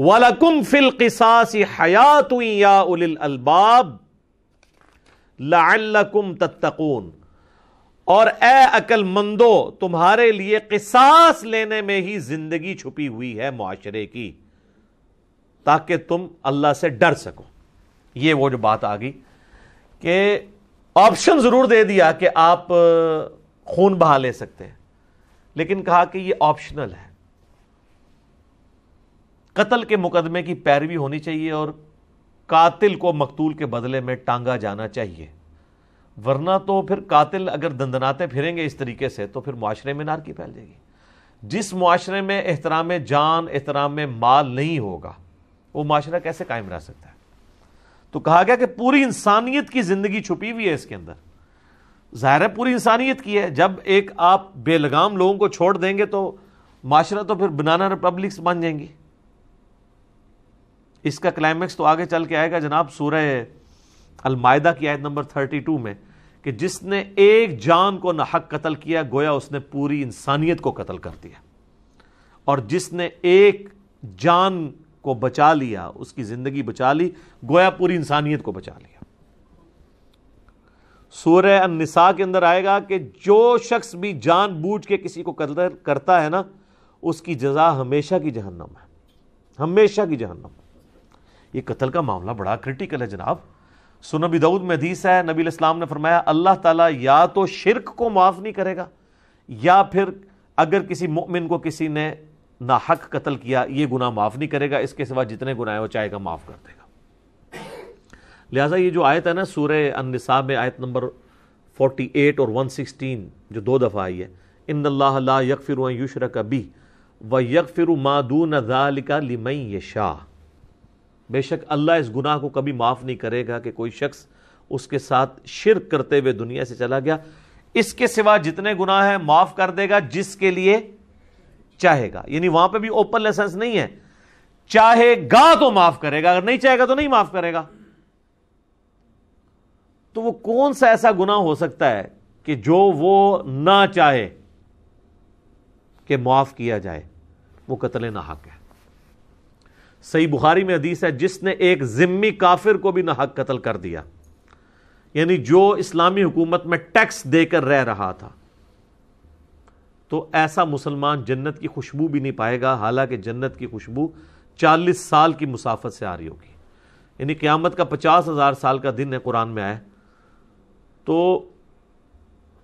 वलकुम fill किसास हयात या उलिल अलबाब लकुम तत्तकून और ए अकलमंदो तुम्हारे लिए किसास लेने में ही जिंदगी छुपी हुई है मुआशरे की ताकि तुम अल्लाह से डर सको ये वो जो बात आ गई कि ऑप्शन जरूर दे दिया कि आप खून बहा ले सकते हैं लेकिन कहा कि ये ऑप्शनल है कत्ल के मुकदमे की पैरवी होनी चाहिए और कातिल को मकतूल के बदले में टांगा जाना चाहिए वरना तो फिर कातिल अगर दंदनाते फिरेंगे इस तरीके से तो फिर मुआरे में नारकी फैल जाएगी जिस मुआरे में एहतराम जान एहतराम माल नहीं होगा वो माशरा कैसे कायम रह सकता है तो कहा गया कि पूरी इंसानियत की ज़िंदगी छुपी हुई है इसके अंदर ज़ाहिर है पूरी इंसानियत की है जब एक आप बेलगाम लोगों को छोड़ देंगे तो माशरा तो फिर बनाना रिपब्लिक्स बन जाएंगी इसका क्लाइमैक्स तो आगे चल के आएगा जनाब सूरह अलमायदा की आयत नंबर थर्टी टू में कि जिसने एक जान को नाहक कत्ल किया गोया उसने पूरी इंसानियत को कत्ल कर दिया और जिसने एक जान को बचा लिया उसकी जिंदगी बचा ली गोया पूरी इंसानियत को बचा लिया सूर्य निसा के अंदर आएगा कि जो शख्स भी जान बूझ के किसी को कत्ल करता है ना उसकी जजा हमेशा की जहन्नम है हमेशा की जहन्नम ये कत्ल का मामला बड़ा क्रिटिकल है जनाब सुन नबी दाऊद में हदीस है नबी इस्लाम ने फरमाया अल्लाह ताला या तो शिरक को माफ़ नहीं करेगा या फिर अगर किसी मुमिन को किसी ने ना हक कत्ल किया ये गुना माफ़ नहीं करेगा इसके सिवा जितने गुनाह वो चाहेगा माफ़ कर देगा लिहाजा ये जो आयत है ना सूर्य अनसा में आयत नंबर फोर्टी एट और वन सिक्सटीन जो दो दफ़ा आई है इन ला यकफ़िर युशर कबी व यकफ़िर मादून दालिका लिमई शाह बेशक अल्लाह इस गुनाह को कभी माफ़ नहीं करेगा कि कोई शख्स उसके साथ शिरक करते हुए दुनिया से चला गया इसके सिवा जितने गुनाह हैं माफ़ कर देगा जिसके लिए चाहेगा यानी वहां पे भी ओपन लाइसेंस नहीं है चाहेगा तो माफ करेगा अगर नहीं चाहेगा तो नहीं माफ करेगा तो वो कौन सा ऐसा गुना हो सकता है कि जो वो ना चाहे कि माफ किया जाए वो कतले ना हक है सही बुखारी में हदीस है जिसने एक जिम्मी काफिर को भी नाहक कत्ल कर दिया यानी जो इस्लामी हुकूमत में टैक्स देकर रह रहा था तो ऐसा मुसलमान जन्नत की खुशबू भी नहीं पाएगा हालांकि जन्नत की खुशबू चालीस साल की मुसाफत से आ रही होगी यानी क़्यामत का पचास हज़ार साल का दिन है कुरान में आया तो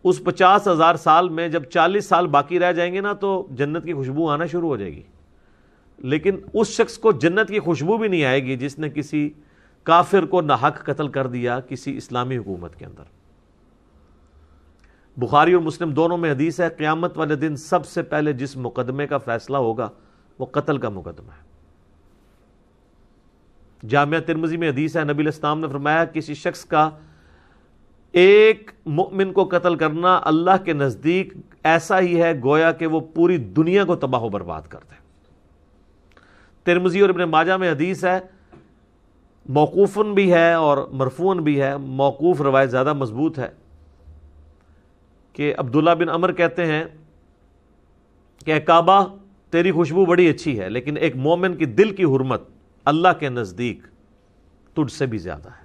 उस पचास हज़ार साल में जब चालीस साल बाकी रह जाएंगे ना तो जन्नत की खुशबू आना शुरू हो जाएगी लेकिन उस शख्स को जन्नत की खुशबू भी नहीं आएगी जिसने किसी काफिर को नाहक कत्ल कर दिया किसी इस्लामी हुकूमत के अंदर बुखारी और मुस्लिम दोनों में हदीस है क़्यामत वाले दिन सबसे पहले जिस मुकदमे का फ़ैसला होगा वो कत्ल का मुकदमा है जामिया तिरमजी में हदीस है नबी इस्लाम ने फरमाया किसी शख्स का एक मुमिन को कत्ल करना अल्लाह के नज़दीक ऐसा ही है गोया कि वो पूरी दुनिया को तबाह बर्बाद कर दे तिरमजी और इबन माजा में हदीस है मौकूफ़न भी है और मरफून भी है मौकूफ़ रवायत ज़्यादा मज़बूत है कि अब्दुल्ला बिन अमर कहते हैं कि काबा तेरी खुशबू बड़ी अच्छी है लेकिन एक मोमिन की दिल की हरमत अल्लाह के नज़दीक तुझसे भी ज़्यादा है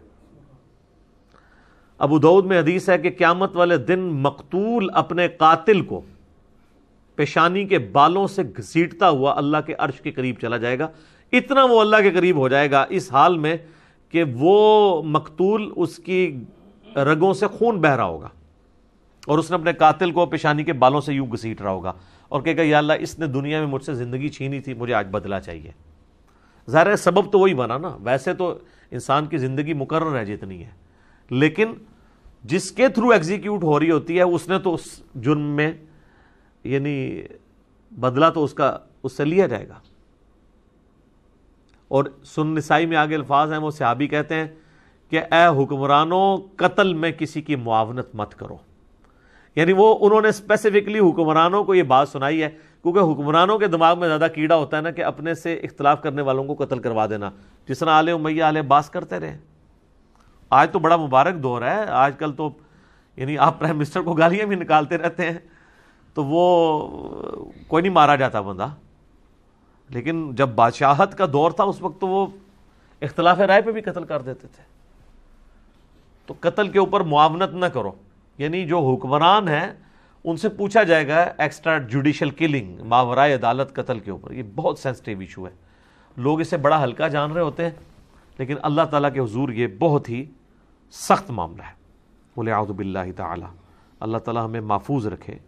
अबू दाऊद में हदीस है कि क़्यामत वाले दिन मकतूल अपने कातिल को पेशानी के बालों से घसीटता हुआ अल्लाह के अर्श के करीब चला जाएगा इतना वो अल्लाह के करीब हो जाएगा इस हाल में कि वो मकतूल उसकी रगों से खून बह रहा होगा और उसने अपने कातिल को पेशानी के बालों से यूँ घसीट रहा होगा और कहेगा या अल्लाह इसने दुनिया में मुझसे ज़िंदगी छीनी थी मुझे आज बदला चाहिए ज़ाहिर सबब तो वही बना ना वैसे तो इंसान की ज़िंदगी मुकर्र है जितनी है लेकिन जिसके थ्रू एग्जीक्यूट हो रही होती है उसने तो उस जुर्म में यानी बदला तो उसका उससे लिया जाएगा और सुनसाई में आगे अल्फाज हैं वो सहाबी कहते हैं कि ए हुक्मरानों कत्ल में किसी की मुआवनत मत करो यानी वो उन्होंने स्पेसिफिकली हुक्मरानों को ये बात सुनाई है क्योंकि हुक्मरानों के दिमाग में ज़्यादा कीड़ा होता है ना कि अपने से इख्तलाफ करने वालों को कत्ल करवा देना जिस तरह आले उमैया आले बास करते रहे आज तो बड़ा मुबारक दौर है आजकल तो यानी आप प्राइम मिनिस्टर को गालियाँ भी निकालते रहते हैं तो वो कोई नहीं मारा जाता बंदा लेकिन जब बादशाहत का दौर था उस वक्त तो वो इख्तलाफ राय पे भी कत्ल कर देते थे तो कत्ल के ऊपर मुआवनत ना करो यानी जो हुक्मरान हैं उनसे पूछा जाएगा एक्स्ट्रा जुडिशल किलिंग मावरा अदालत कत्ल के ऊपर ये बहुत सेंसिटिव इशू है लोग इसे बड़ा हल्का जान रहे होते हैं लेकिन अल्लाह ताला के हजूर ये बहुत ही सख्त मामला है बोले आउदबिल्ला ताली अल्लाह ताला हमें महफूज रखे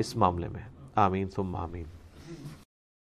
इस मामले में आमीन सुम आमीन